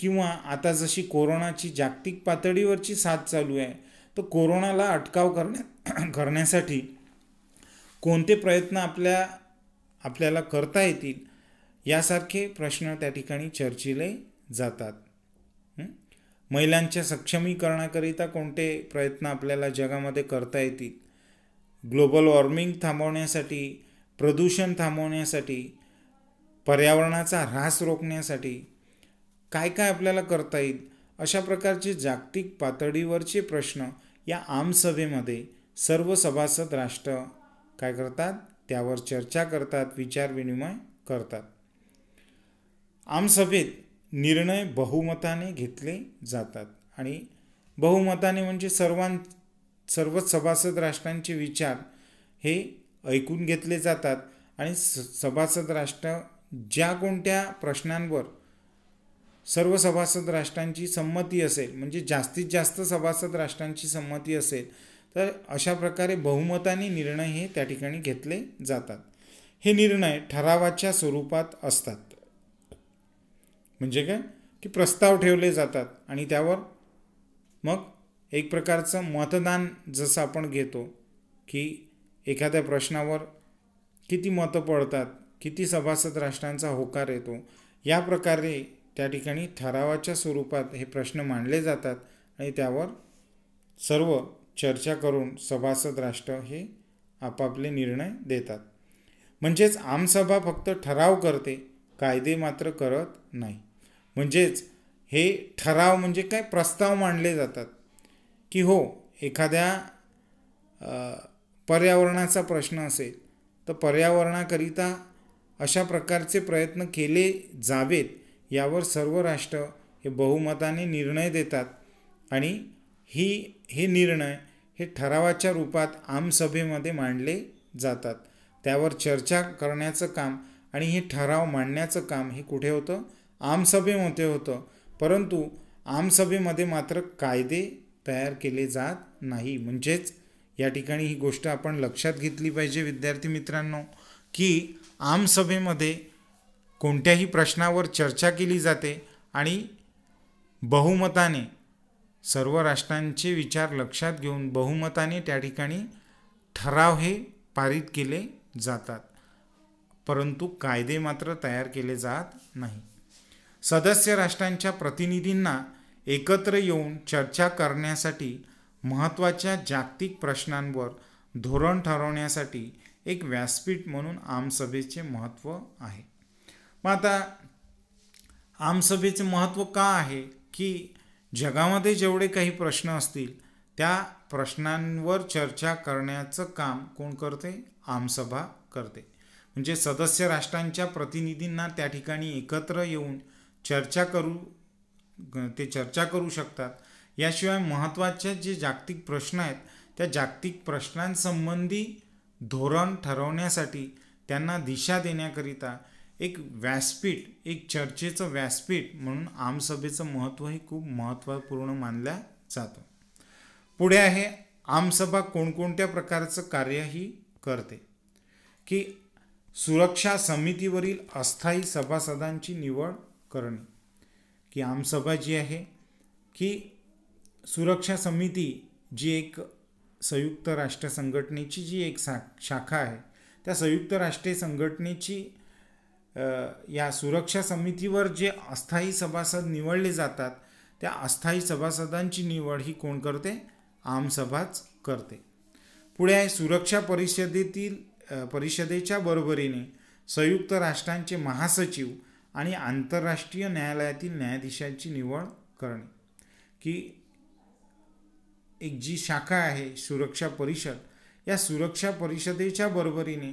[SPEAKER 1] किंवा आता जशी कोरोनाची जागतिक पातळीवरची साथ चालू आहे तर कोरोनाला अटकाव करण्या (clears throat) करण्यासाठी कोणते प्रयत्न आपल्या आपल्याला करता येतील यासारखे प्रश्न त्या ठिकाणी चर्चेले जातात महिलांच्या सक्षमीकरणाकरिता कोणते प्रयत्न आपल्याला जगामध्ये करता येतील ग्लोबल वॉर्मिंग थांबवण्यासाठी प्रदूषण थांबवण्यासाठी पर्यावरणाचा ऱ्हास रोखण्यासाठी काय काय आपल्याला करता येईल अशा प्रकारचे जागतिक पातळीवरचे प्रश्न या आमसभेमध्ये सर्व सभासद राष्ट्र काय करतात त्यावर चर्चा करतात विचारविनिमय करतात आमसभेत निर्णय बहुमताने घेतले जातात आणि बहुमताने म्हणजे सर्वां सर्व सभासद राष्ट्रांचे विचार हे ऐकून घेतले जातात आणि स सभासद राष्ट्र ज्या कोणत्या प्रश्नांवर सर्व सभासद राष्ट्रांची संमती असेल म्हणजे जास्तीत जास्त सभासद राष्ट्रांची संमती असेल तर अशा प्रकारे बहुमताने निर्णय हे त्या ठिकाणी घेतले जातात हे निर्णय ठरावाच्या स्वरूपात असतात म्हणजे काय की प्रस्ताव ठेवले जातात आणि त्यावर मग एक प्रकारचं मतदान जसं आपण घेतो की एखाद्या प्रश्नावर किती मतं पडतात किती सभासद राष्ट्रांचा होकार येतो या प्रकारे त्या ठिकाणी ठरावाच्या स्वरूपात हे प्रश्न मांडले जातात आणि त्यावर सर्व चर्चा करून सभासद राष्ट्र हे आपापले निर्णय देतात म्हणजेच आमसभा फक्त ठराव करते कायदे मात्र करत नाही म्हणजेच हे ठराव म्हणजे काय प्रस्ताव मांडले जातात की हो एखाद्या पर्यावरणाचा प्रश्न असेल तर पर्यावरणाकरिता अशा प्रकारचे प्रयत्न केले जावेत यावर सर्व राष्ट्र हे बहुमताने निर्णय देतात आणि ही हे निर्णय हे ठरावाच्या रूपात आमसभेमध्ये मांडले जातात त्यावर चर्चा करण्याचं काम आणि हे ठराव मांडण्याचं काम हे कुठे होतं आमसभेमध्ये होतं परंतु आमसभेमध्ये मात्र कायदे तयार केले जात नाही म्हणजेच या ठिकाणी ही गोष्ट आपण लक्षात घेतली पाहिजे विद्यार्थी मित्रांनो की आमसभेमध्ये कोणत्याही प्रश्नावर चर्चा केली जाते आणि बहुमताने सर्व राष्ट्रांचे विचार लक्षात घेऊन बहुमताने त्या ठिकाणी ठराव हे पारित केले जातात परंतु कायदे मात्र तयार केले जात नाही सदस्य राष्ट्रांच्या प्रतिनिधींना एकत्र येऊन चर्चा करण्यासाठी महत्त्वाच्या जागतिक प्रश्नांवर धोरण ठरवण्यासाठी एक व्यासपीठ म्हणून आमसभेचे महत्त्व आहे मग आता आमसभेचे महत्त्व का आहे की जगामध्ये जेवढे काही प्रश्न असतील त्या प्रश्नांवर चर्चा करण्याचं काम कोण करते आमसभा करते म्हणजे सदस्य राष्ट्रांच्या प्रतिनिधींना त्या ठिकाणी एकत्र येऊन चर्चा करू ते चर्चा करू शकतात याशिवाय महत्त्वाचे जे जागतिक प्रश्न आहेत त्या जागतिक प्रश्नांसंबंधी धोरण ठरवण्यासाठी त्यांना दिशा देण्याकरिता एक व्यासपीठ एक चर्चेचं व्यासपीठ म्हणून आमसभेचं महत्त्व खूप महत्त्वपूर्ण मानलं जातं पुढे आहे आमसभा कोणकोणत्या प्रकारचं कार्यही करते की सुरक्षा समितीवरील अस्थायी सभासदांची निवड करणे की आमसभा जी आहे की सुरक्षा समिती जी एक संयुक्त राष्ट्र संघटनेची जी एक सा शाखा आहे त्या संयुक्त राष्ट्रीय संघटनेची या सुरक्षा समितीवर जे अस्थायी सभासद निवडले जातात त्या अस्थायी सभासदांची निवड ही कोण करते आमसभाच करते पुढे आहे सुरक्षा परिषदेतील परिषदेच्या बरोबरीने संयुक्त राष्ट्रांचे महासचिव आणि आंतरराष्ट्रीय न्यायालयातील न्यायाधीशांची निवड करणे की एक जी शाखा आहे सुरक्षा परिषद या सुरक्षा परिषदेच्या बरोबरीने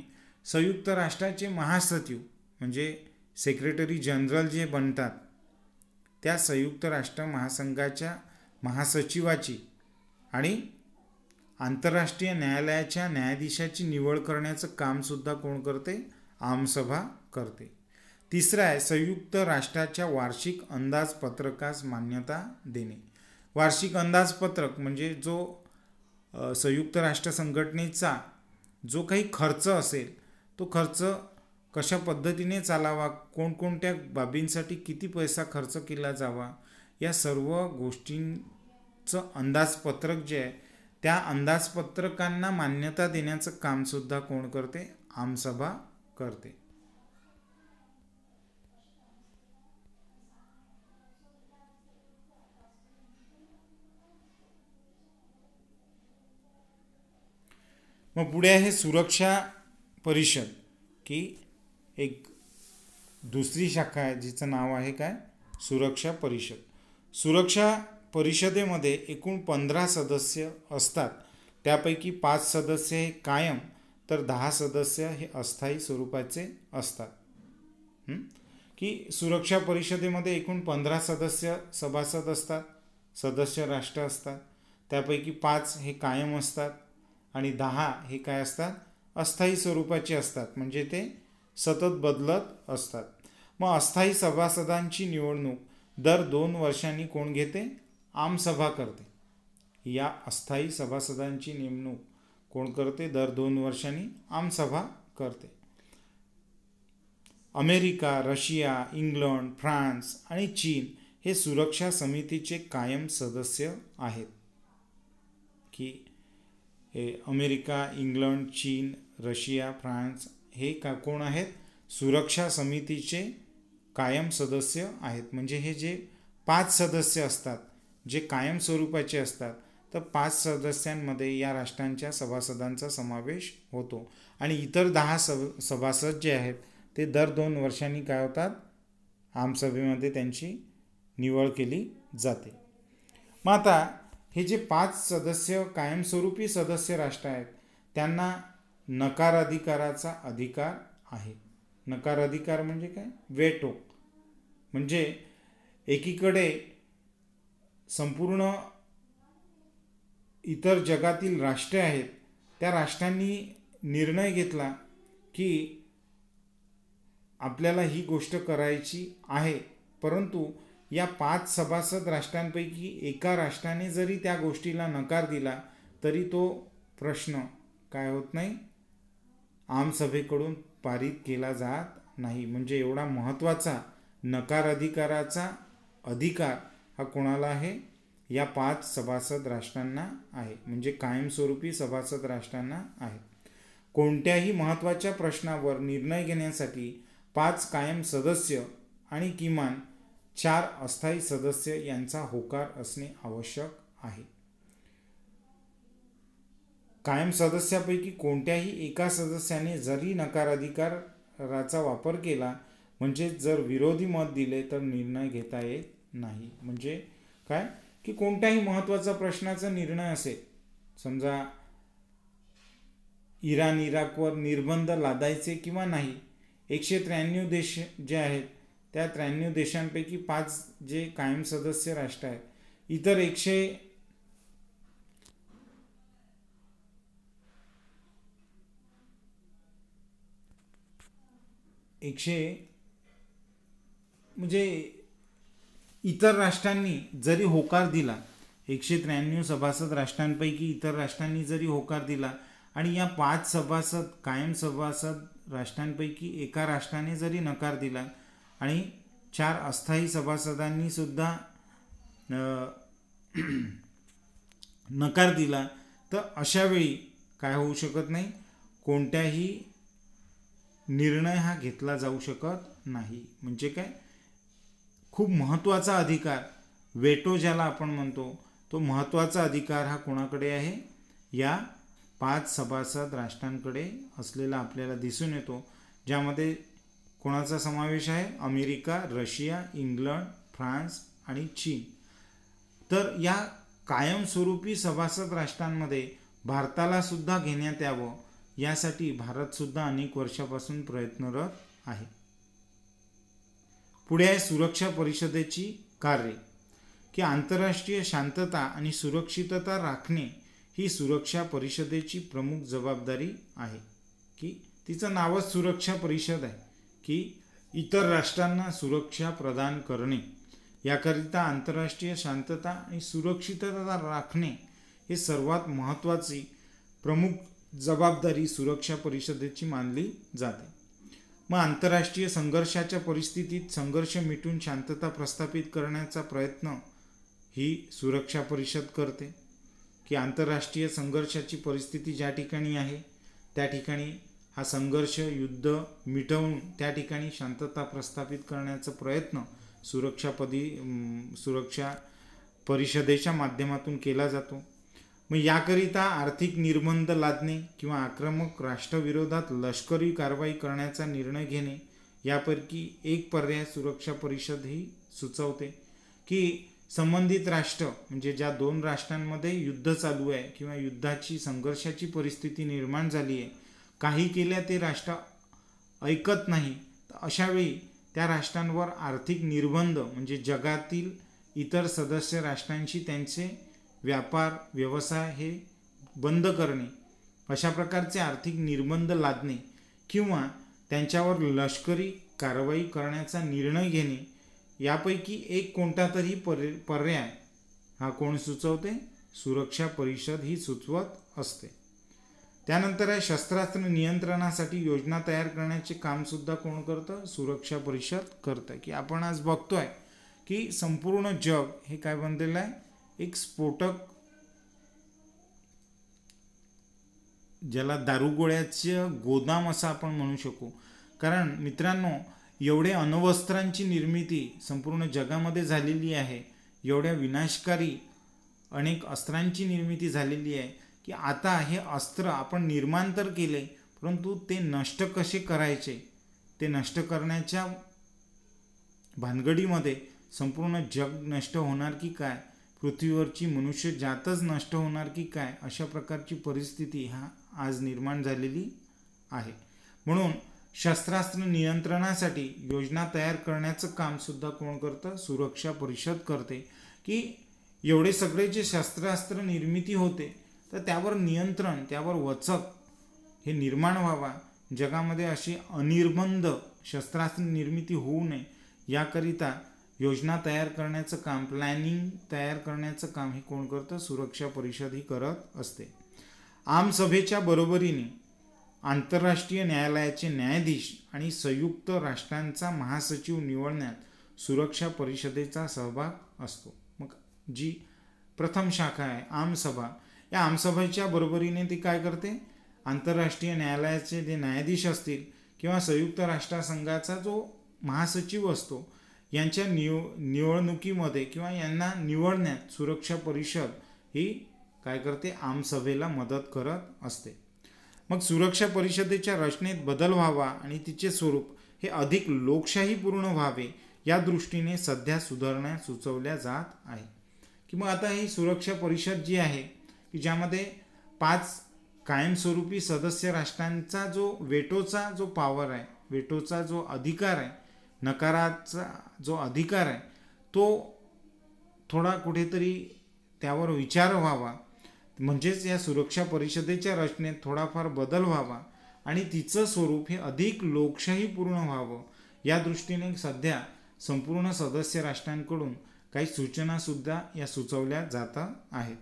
[SPEAKER 1] संयुक्त राष्ट्राचे महासचिव म्हणजे सेक्रेटरी जनरल जे बनतात त्या संयुक्त राष्ट्र महासंघाच्या महासचिवाची आणि आंतरराष्ट्रीय न्यायालयाच्या न्यायाधीशाची निवड करण्याचं कामसुद्धा कोण करते आमसभा करते तिसरं आहे संयुक्त राष्ट्राच्या वार्षिक अंदाजपत्रकास मान्यता देणे वार्षिक अंदाजपत्रक म्हणजे जो संयुक्त राष्ट्र संघटनेचा जो काही खर्च असेल तो खर्च कशा पद्धतीने चालावा कोणकोणत्या बाबींसाठी किती पैसा खर्च केला जावा या सर्व गोष्टींचं अंदाजपत्रक जे आहे त्या अंदाजपत्रकांना मान्यता देण्याचं सुद्धा कोण करते आमसभा करते मग पुढे आहे सुरक्षा परिषद की एक दुसरी शाखा आहे जिचं नाव आहे काय सुरक्षा परिषद सुरक्षा परिषदेमध्ये एकूण पंधरा सदस्य असतात त्यापैकी पाच सदस्य हे कायम तर दहा सदस्य हे अस्थायी स्वरूपाचे असतात की सुरक्षा परिषदेमध्ये एकूण पंधरा सदस्य सभासद असतात सदस्य राष्ट्र असतात त्यापैकी पाच हे कायम असतात आणि दहा हे काय असतात अस्थायी स्वरूपाचे असतात म्हणजे ते सतत बदलत असतात मग अस्थायी सभासदांची निवडणूक दर दोन वर्षांनी कोण घेते आमसभा करते या अस्थायी सभासदांची नेमणूक कोण करते दर दोन वर्षांनी आमसभा करते अमेरिका रशिया इंग्लंड फ्रान्स आणि चीन हे सुरक्षा समितीचे कायम सदस्य आहेत की हे अमेरिका इंग्लंड चीन रशिया फ्रान्स हे का कोण आहेत सुरक्षा समितीचे कायम सदस्य आहेत म्हणजे हे जे पाच सदस्य असतात जे कायम स्वरूपाचे असतात तर पाच सदस्यांमध्ये या राष्ट्रांच्या सभासदांचा समावेश होतो आणि इतर दहा सभ सभासद जे आहेत ते दर दोन वर्षांनी काय होतात आमसभेमध्ये त्यांची निवड केली जाते मग आता हे जे पाच सदस्य कायमस्वरूपी सदस्य राष्ट्र आहेत त्यांना नकाराधिकाराचा अधिकार आहे नकार अधिकार म्हणजे काय वेटो म्हणजे एकीकडे संपूर्ण इतर जगातील राष्ट्रे आहेत त्या राष्ट्रांनी निर्णय घेतला की आपल्याला ही गोष्ट करायची आहे परंतु या पाच सभासद राष्ट्रांपैकी एका राष्ट्राने जरी त्या गोष्टीला नकार दिला तरी तो प्रश्न काय होत नाही आमसभेकडून पारित केला जात नाही म्हणजे एवढा महत्त्वाचा नकार अधिकाराचा अधिकार हा कोणाला आहे या पाच सभासद राष्ट्रांना आहे म्हणजे कायमस्वरूपी सभासद राष्ट्रांना आहे कोणत्याही महत्त्वाच्या प्रश्नावर निर्णय घेण्यासाठी पाच कायम सदस्य आणि किमान चार अस्थायी सदस्य यांचा होकार असणे आवश्यक आहे कायम सदस्यापैकी कोणत्याही एका सदस्याने जरी नकाराधिकाराचा वापर केला म्हणजे जर विरोधी मत दिले तर निर्णय घेता येत नाही म्हणजे काय की कोणत्याही महत्वाचा प्रश्नाचा निर्णय असेल समजा इराण इराकवर निर्बंध लादायचे किंवा नाही एकशे त्र्याण्णव देश जे आहेत त्या त्र्याण्णव देशांपैकी पाच जे कायम सदस्य राष्ट्र आहेत इतर एकशे एकशे म्हणजे इतर राष्ट्रांनी जरी होकार दिला एकशे त्र्याण्णव सभासद राष्ट्रांपैकी इतर राष्ट्रांनी जरी होकार दिला आणि या पाच सभासद कायम सभासद राष्ट्रांपैकी एका राष्ट्राने जरी नकार दिला आणि चार अस्थायी सभासदांनी सुद्धा (clears throat) नकार दिला तर अशावेळी काय होऊ शकत नाही कोणत्याही निर्णय हा घेतला जाऊ शकत नाही म्हणजे काय खूप महत्त्वाचा अधिकार वेटो ज्याला आपण म्हणतो तो महत्त्वाचा अधिकार हा कोणाकडे आहे या पाच सभासद राष्ट्रांकडे असलेला आपल्याला दिसून येतो ज्यामध्ये कोणाचा समावेश आहे अमेरिका रशिया इंग्लंड फ्रान्स आणि चीन तर या कायमस्वरूपी सभासद राष्ट्रांमध्ये भारताला सुद्धा घेण्यात यावं यासाठी भारतसुद्धा अनेक वर्षापासून प्रयत्नरत आहे पुढे आहे सुरक्षा परिषदेची कार्य की आंतरराष्ट्रीय शांतता आणि सुरक्षितता राखणे ही सुरक्षा परिषदेची प्रमुख जबाबदारी आहे की तिचं नावच सुरक्षा परिषद आहे की इतर राष्ट्रांना सुरक्षा प्रदान करणे याकरिता आंतरराष्ट्रीय शांतता आणि सुरक्षितता राखणे हे सर्वात महत्त्वाची प्रमुख जबाबदारी सुरक्षा परिषदेची मानली जाते मग आंतरराष्ट्रीय संघर्षाच्या परिस्थितीत संघर्ष मिटून शांतता प्रस्थापित करण्याचा प्रयत्न ही सुरक्षा परिषद करते की आंतरराष्ट्रीय संघर्षाची परिस्थिती ज्या ठिकाणी आहे त्या ठिकाणी हा संघर्ष युद्ध मिटवून त्या ठिकाणी शांतता प्रस्थापित करण्याचा प्रयत्न सुरक्षापदी सुरक्षा परिषदेच्या माध्यमातून केला जातो मग याकरिता आर्थिक निर्बंध लादणे किंवा आक्रमक राष्ट्रविरोधात लष्करी कारवाई करण्याचा निर्णय घेणे यापैकी एक पर्याय सुरक्षा परिषद ही सुचवते की संबंधित राष्ट्र म्हणजे ज्या दोन राष्ट्रांमध्ये युद्ध चालू आहे किंवा युद्धाची संघर्षाची परिस्थिती निर्माण झाली आहे काही केल्या ते राष्ट्र ऐकत नाही तर अशावेळी त्या राष्ट्रांवर आर्थिक निर्बंध म्हणजे जगातील इतर सदस्य राष्ट्रांशी त्यांचे व्यापार व्यवसाय हे बंद करणे अशा प्रकारचे आर्थिक निर्बंध लादणे किंवा त्यांच्यावर लष्करी कारवाई करण्याचा निर्णय घेणे यापैकी एक कोणता तरी पर्याय हा कोण सुचवते सुरक्षा परिषद ही सुचवत असते त्यानंतर आहे शस्त्रास्त्र नियंत्रणासाठी योजना तयार करण्याचे कामसुद्धा कोण करतं सुरक्षा परिषद करतं की आपण आज बघतोय की संपूर्ण जग हे काय बनलेलं आहे एक स्फोटक ज्याला दारुगोळ्याचं गोदाम असं आपण म्हणू शकू कारण मित्रांनो एवढे अण्वस्त्रांची निर्मिती संपूर्ण जगामध्ये झालेली आहे एवढ्या विनाशकारी अनेक अस्त्रांची निर्मिती झालेली आहे की आता हे अस्त्र आपण निर्माण तर केले परंतु ते नष्ट कसे करायचे ते नष्ट करण्याच्या भानगडीमध्ये संपूर्ण जग नष्ट होणार की काय पृथ्वीवरची मनुष्य जातच नष्ट होणार की काय अशा प्रकारची परिस्थिती हा आज निर्माण झालेली आहे म्हणून शस्त्रास्त्र नियंत्रणासाठी योजना तयार करण्याचं कामसुद्धा कोण करतं सुरक्षा परिषद करते की एवढे सगळे जे शस्त्रास्त्र निर्मिती होते तर त्यावर नियंत्रण त्यावर वचक हे निर्माण व्हावा जगामध्ये अशी अनिर्बंध शस्त्रास्त्र निर्मिती होऊ नये याकरिता योजना तयार करण्याचं काम प्लॅनिंग तयार करण्याचं काम हे कोण करतं सुरक्षा परिषद ही करत असते आमसभेच्या बरोबरीने आंतरराष्ट्रीय न्यायालयाचे न्यायाधीश आणि संयुक्त राष्ट्रांचा महासचिव निवडण्यात सुरक्षा परिषदेचा सहभाग असतो मग जी प्रथम शाखा आहे आमसभा या आमसभेच्या बरोबरीने ती काय करते आंतरराष्ट्रीय न्यायालयाचे जे न्यायाधीश असतील किंवा संयुक्त राष्ट्रसंघाचा जो महासचिव असतो यांच्या निव निवडणुकीमध्ये किंवा यांना निवडण्यात सुरक्षा परिषद ही काय करते आमसभेला मदत करत असते मग सुरक्षा परिषदेच्या रचनेत बदल व्हावा आणि तिचे स्वरूप हे अधिक लोकशाहीपूर्ण व्हावे या दृष्टीने सध्या सुधारणा सुचवल्या जात आहे की मग आता ही सुरक्षा परिषद जी आहे की ज्यामध्ये पाच कायमस्वरूपी सदस्य राष्ट्रांचा जो वेटोचा जो पॉवर आहे वेटोचा जो अधिकार आहे नकाराचा जो अधिकार आहे तो थोडा कुठेतरी त्यावर विचार व्हावा म्हणजेच या सुरक्षा परिषदेच्या रचनेत थोडाफार बदल व्हावा आणि तिचं स्वरूप हे अधिक लोकशाहीपूर्ण व्हावं या दृष्टीने सध्या संपूर्ण सदस्य राष्ट्रांकडून काही सूचनासुद्धा या सुचवल्या जात आहेत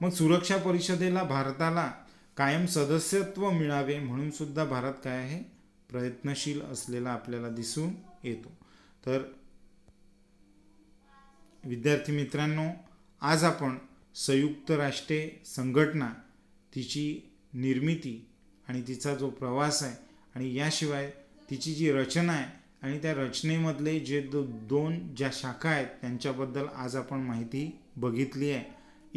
[SPEAKER 1] मग सुरक्षा परिषदेला भारताला कायम सदस्यत्व मिळावे म्हणूनसुद्धा भारत काय आहे प्रयत्नशील असलेला आपल्याला दिसून येतो तर विद्यार्थी मित्रांनो आज आपण संयुक्त राष्ट्रे संघटना तिची निर्मिती आणि तिचा जो प्रवास आहे आणि याशिवाय तिची जी रचना आहे आणि त्या रचनेमधले जे दो दोन ज्या शाखा आहेत त्यांच्याबद्दल आज आपण माहिती बघितली आहे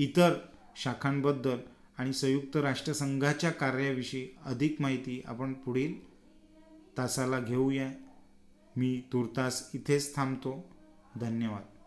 [SPEAKER 1] इतर शाखांबद्दल आणि संयुक्त राष्ट्रसंघाच्या कार्याविषयी अधिक माहिती आपण पुढील तासाला घेऊया मी तुर्तास इथेच थांबतो धन्यवाद